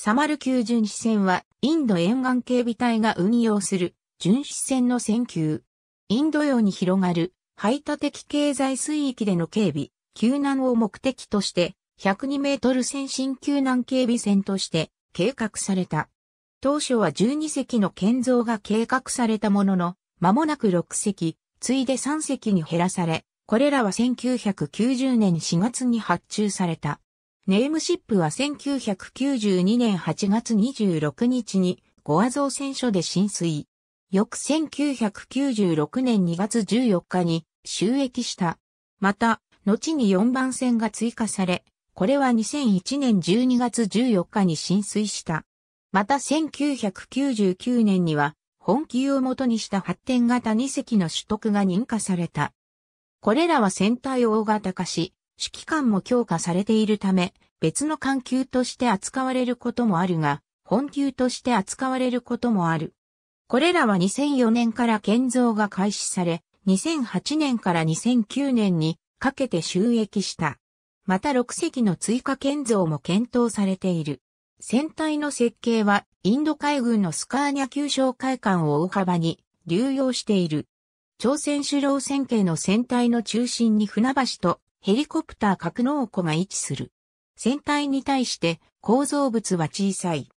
サマル級巡視船は、インド沿岸警備隊が運用する巡視船の船級。インド洋に広がる排他的経済水域での警備、救難を目的として、102メートル先進救難警備船として計画された。当初は12隻の建造が計画されたものの、間もなく6隻、ついで3隻に減らされ、これらは1990年4月に発注された。ネームシップは1992年8月26日にゴア造船所で浸水。翌1996年2月14日に収益した。また、後に4番線が追加され、これは2001年12月14日に浸水した。また1999年には、本級を元にした発展型2隻の取得が認可された。これらは船体を大型化し、指揮官も強化されているため、別の艦級として扱われることもあるが、本級として扱われることもある。これらは2004年から建造が開始され、2008年から2009年にかけて収益した。また6隻の追加建造も検討されている。船体の設計はインド海軍のスカーニャ旧哨会艦を大幅に流用している。朝鮮首脳船系の船体の中心に船橋とヘリコプター格納庫が位置する。船体に対して構造物は小さい。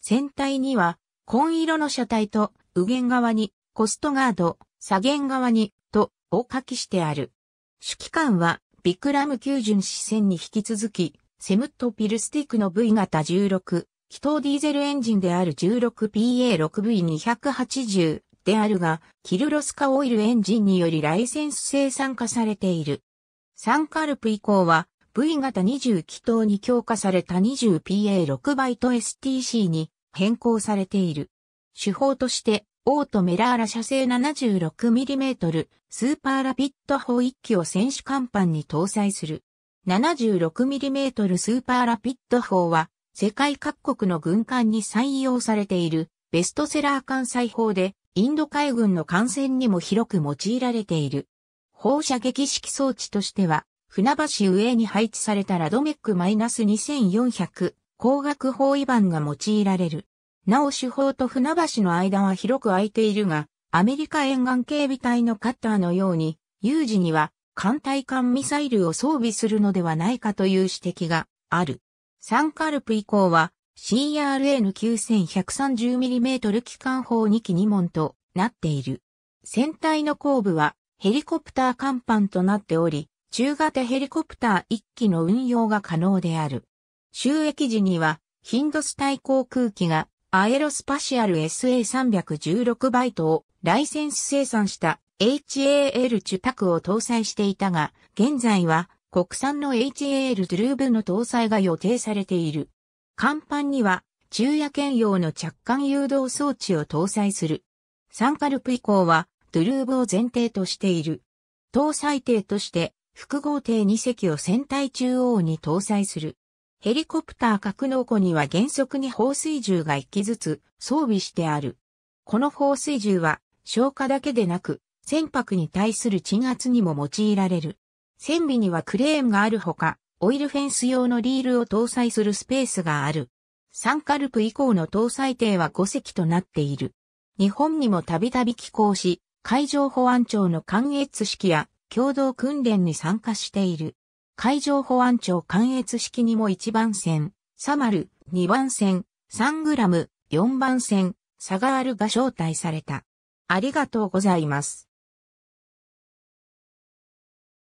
船体には紺色の車体と右舷側にコストガード、左舷側にとを書きしてある。主機関はビクラム90巡視線に引き続き、セムットピルスティックの V 型16、気筒ディーゼルエンジンである 16PA6V280 であるが、キルロスカオイルエンジンによりライセンス生産化されている。サンカルプ以降は V 型20気筒に強化された 20PA6 バイト STC に変更されている。手法としてオートメラーラ射精 76mm スーパーラピッド砲1機を選手甲板に搭載する。76mm スーパーラピッド砲は世界各国の軍艦に採用されているベストセラー艦載砲でインド海軍の艦船にも広く用いられている。放射撃式装置としては、船橋上に配置されたラドメック -2400 光学包囲板が用いられる。なお手法と船橋の間は広く空いているが、アメリカ沿岸警備隊のカッターのように、有事には艦隊艦ミサイルを装備するのではないかという指摘がある。サンカルプ以降は c r n 9130mm 機関砲2機2門となっている。船体の後部はヘリコプター甲板となっており、中型ヘリコプター1機の運用が可能である。収益時には、ヒンドス対航空機がアエロスパシアル SA316 バイトをライセンス生産した HAL チュタクを搭載していたが、現在は国産の HAL トゥルーブの搭載が予定されている。甲板には昼夜兼用の着艦誘導装置を搭載する。サンカルプ以降はドゥルーブを前提としている。搭載艇として、複合艇2隻を船体中央に搭載する。ヘリコプター格納庫には原則に放水銃が1機ずつ装備してある。この放水銃は消火だけでなく、船舶に対する鎮圧にも用いられる。船尾にはクレーンがあるほか、オイルフェンス用のリールを搭載するスペースがある。サンカルプ以降の搭載艇は5隻となっている。日本にもたびたび寄港し、海上保安庁の関越式や共同訓練に参加している。海上保安庁関越式にも1番線、サマル、2番線、サングラム、4番線、サガールが招待された。ありがとうございます。